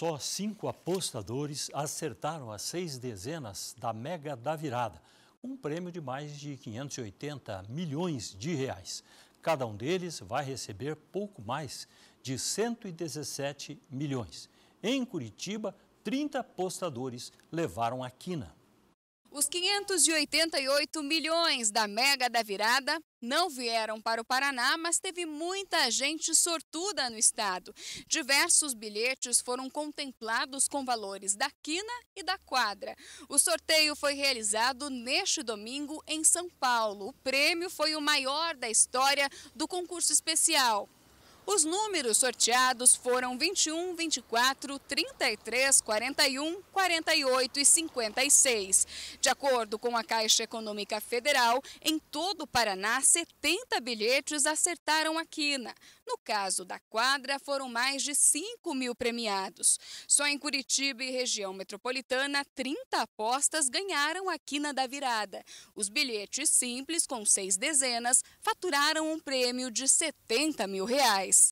Só cinco apostadores acertaram as seis dezenas da Mega da Virada, um prêmio de mais de 580 milhões de reais. Cada um deles vai receber pouco mais de 117 milhões. Em Curitiba, 30 apostadores levaram a quina. Os 588 milhões da Mega da Virada não vieram para o Paraná, mas teve muita gente sortuda no estado. Diversos bilhetes foram contemplados com valores da quina e da quadra. O sorteio foi realizado neste domingo em São Paulo. O prêmio foi o maior da história do concurso especial. Os números sorteados foram 21, 24, 33, 41, 48 e 56. De acordo com a Caixa Econômica Federal, em todo o Paraná, 70 bilhetes acertaram a quina. No caso da quadra, foram mais de 5 mil premiados. Só em Curitiba e região metropolitana, 30 apostas ganharam a quina da virada. Os bilhetes simples, com seis dezenas, faturaram um prêmio de 70 mil reais.